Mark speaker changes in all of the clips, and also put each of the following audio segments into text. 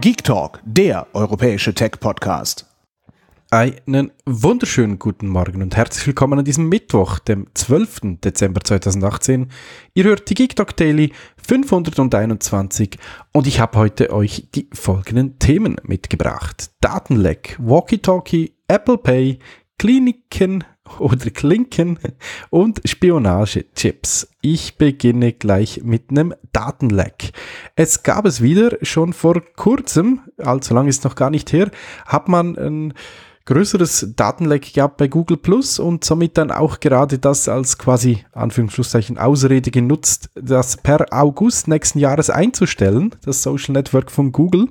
Speaker 1: Geek Talk, der europäische Tech-Podcast. Einen wunderschönen guten Morgen und herzlich willkommen an diesem Mittwoch, dem 12. Dezember 2018. Ihr hört die Geek Talk Daily 521 und ich habe heute euch die folgenden Themen mitgebracht. Datenleck, Walkie-Talkie, Apple Pay, Kliniken, oder Klinken und Spionagechips. Ich beginne gleich mit einem Datenleck. Es gab es wieder schon vor kurzem, allzu lange ist noch gar nicht her, hat man ein größeres Datenleck gehabt bei Google Plus und somit dann auch gerade das als quasi Anführungszeichen Ausrede genutzt, das per August nächsten Jahres einzustellen, das Social Network von Google.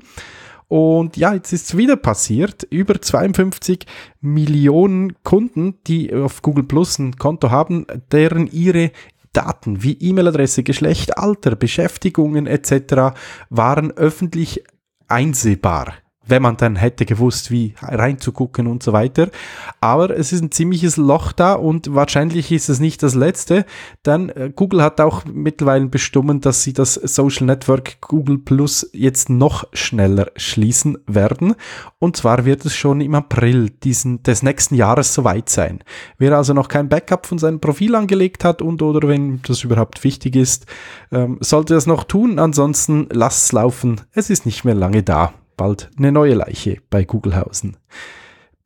Speaker 1: Und ja, jetzt ist es wieder passiert. Über 52 Millionen Kunden, die auf Google Plus ein Konto haben, deren ihre Daten wie E-Mail-Adresse, Geschlecht, Alter, Beschäftigungen etc. waren öffentlich einsehbar wenn man dann hätte gewusst, wie reinzugucken und so weiter. Aber es ist ein ziemliches Loch da und wahrscheinlich ist es nicht das letzte. Denn äh, Google hat auch mittlerweile bestimmen, dass sie das Social Network Google Plus jetzt noch schneller schließen werden. Und zwar wird es schon im April diesen, des nächsten Jahres soweit sein. Wer also noch kein Backup von seinem Profil angelegt hat und oder wenn das überhaupt wichtig ist, ähm, sollte das noch tun. Ansonsten lasst es laufen. Es ist nicht mehr lange da bald eine neue Leiche bei Googlehausen.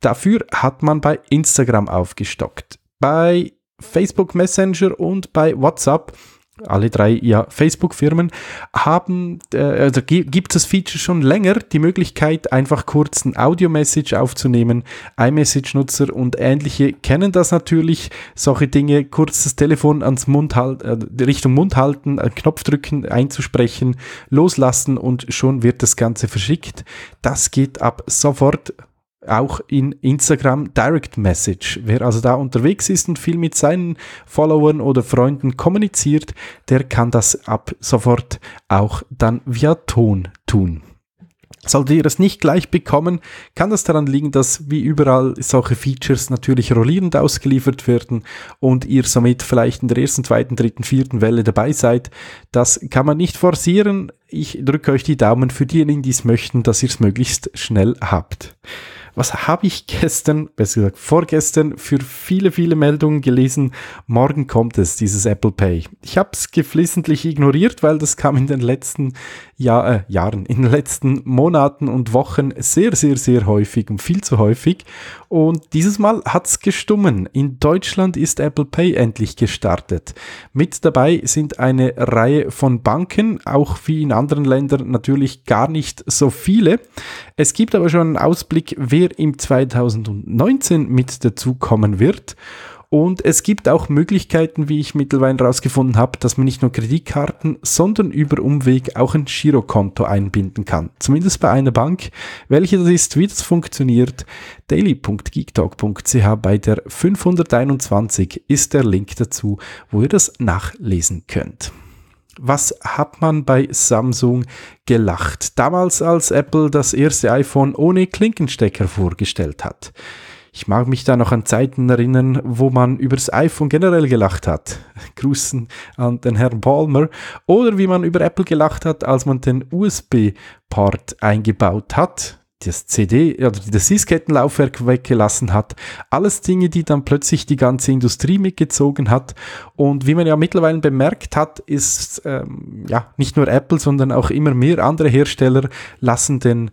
Speaker 1: Dafür hat man bei Instagram aufgestockt. Bei Facebook Messenger und bei WhatsApp alle drei ja Facebook-Firmen, haben, äh, also gibt das Feature schon länger, die Möglichkeit, einfach kurz ein Audio-Message aufzunehmen. iMessage-Nutzer und ähnliche kennen das natürlich, solche Dinge, kurz das Telefon ans Mund halten, äh, Richtung Mund halten, einen Knopf drücken, einzusprechen, loslassen und schon wird das Ganze verschickt. Das geht ab sofort auch in Instagram Direct Message. Wer also da unterwegs ist und viel mit seinen Followern oder Freunden kommuniziert, der kann das ab sofort auch dann via Ton tun. Solltet ihr das nicht gleich bekommen, kann das daran liegen, dass wie überall solche Features natürlich rollierend ausgeliefert werden und ihr somit vielleicht in der ersten, zweiten, dritten, vierten Welle dabei seid. Das kann man nicht forcieren. Ich drücke euch die Daumen für diejenigen, die es möchten, dass ihr es möglichst schnell habt was habe ich gestern, besser gesagt vorgestern, für viele, viele Meldungen gelesen? Morgen kommt es, dieses Apple Pay. Ich habe es geflissentlich ignoriert, weil das kam in den letzten Jahr, äh, Jahren, in den letzten Monaten und Wochen sehr, sehr, sehr häufig und viel zu häufig. Und dieses Mal hat es gestummen. In Deutschland ist Apple Pay endlich gestartet. Mit dabei sind eine Reihe von Banken, auch wie in anderen Ländern natürlich gar nicht so viele. Es gibt aber schon einen Ausblick, wer wir im 2019 mit dazukommen wird. Und es gibt auch Möglichkeiten, wie ich mittlerweile herausgefunden habe, dass man nicht nur Kreditkarten, sondern über Umweg auch ein Girokonto einbinden kann. Zumindest bei einer Bank. Welche das ist, wie das funktioniert, daily.geektalk.ch bei der 521 ist der Link dazu, wo ihr das nachlesen könnt was hat man bei Samsung gelacht? Damals, als Apple das erste iPhone ohne Klinkenstecker vorgestellt hat. Ich mag mich da noch an Zeiten erinnern, wo man übers iPhone generell gelacht hat. Grüßen an den Herrn Palmer. Oder wie man über Apple gelacht hat, als man den usb port eingebaut hat das CD oder das Diskettenlaufwerk weggelassen hat. Alles Dinge, die dann plötzlich die ganze Industrie mitgezogen hat. Und wie man ja mittlerweile bemerkt hat, ist ähm, ja nicht nur Apple, sondern auch immer mehr andere Hersteller lassen den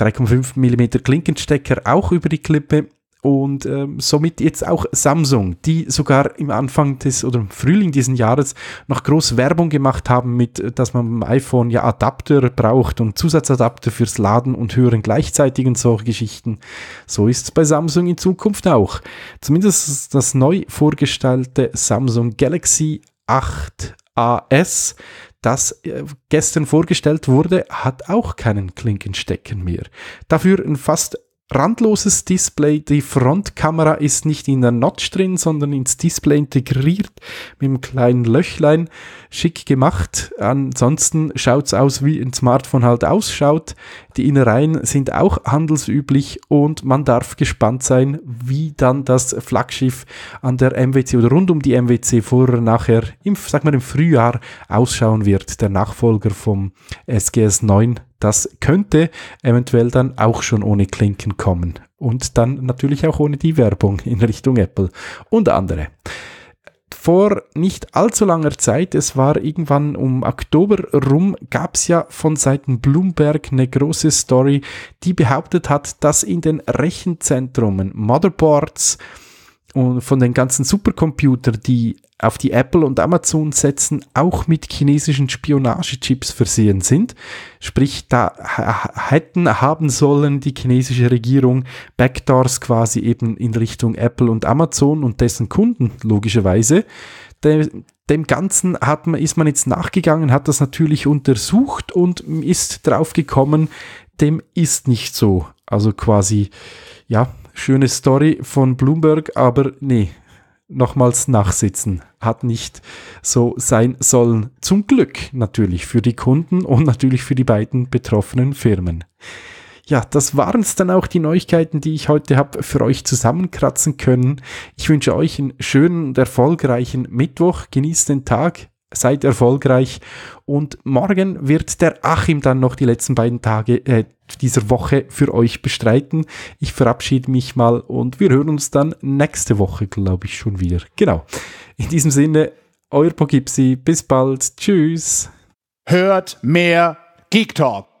Speaker 1: 3,5 mm Klinkenstecker auch über die Klippe und ähm, somit jetzt auch Samsung, die sogar im Anfang des oder im Frühling diesen Jahres noch groß Werbung gemacht haben mit, äh, dass man beim iPhone ja Adapter braucht und Zusatzadapter fürs Laden und Hören gleichzeitig und solche Geschichten. So ist es bei Samsung in Zukunft auch. Zumindest das neu vorgestellte Samsung Galaxy 8 AS, das äh, gestern vorgestellt wurde, hat auch keinen Klinkenstecken mehr. Dafür ein fast randloses Display. Die Frontkamera ist nicht in der Notch drin, sondern ins Display integriert mit einem kleinen Löchlein. Schick gemacht. Ansonsten schaut es aus, wie ein Smartphone halt ausschaut. Die Innereien sind auch handelsüblich und man darf gespannt sein, wie dann das Flaggschiff an der MWC oder rund um die MWC vorher nachher im, sag mal, im Frühjahr ausschauen wird. Der Nachfolger vom SGS 9 das könnte eventuell dann auch schon ohne Klinken kommen. Und dann natürlich auch ohne die Werbung in Richtung Apple und andere vor nicht allzu langer Zeit, es war irgendwann um Oktober rum, gab es ja von Seiten Bloomberg eine große Story, die behauptet hat, dass in den Rechenzentrumen Motherboards, und von den ganzen Supercomputern, die auf die Apple und Amazon setzen, auch mit chinesischen Spionagechips versehen sind. Sprich, da hätten, haben sollen die chinesische Regierung Backdoors quasi eben in Richtung Apple und Amazon und dessen Kunden, logischerweise. De dem Ganzen hat man, ist man jetzt nachgegangen, hat das natürlich untersucht und ist draufgekommen, dem ist nicht so. Also quasi, ja, Schöne Story von Bloomberg, aber nee, nochmals nachsitzen. Hat nicht so sein sollen. Zum Glück natürlich für die Kunden und natürlich für die beiden betroffenen Firmen. Ja, das waren es dann auch die Neuigkeiten, die ich heute habe für euch zusammenkratzen können. Ich wünsche euch einen schönen und erfolgreichen Mittwoch. Genießt den Tag seid erfolgreich. Und morgen wird der Achim dann noch die letzten beiden Tage äh, dieser Woche für euch bestreiten. Ich verabschiede mich mal und wir hören uns dann nächste Woche, glaube ich, schon wieder. Genau. In diesem Sinne, euer Pogipsi. Bis bald. Tschüss. Hört mehr Geek Talk.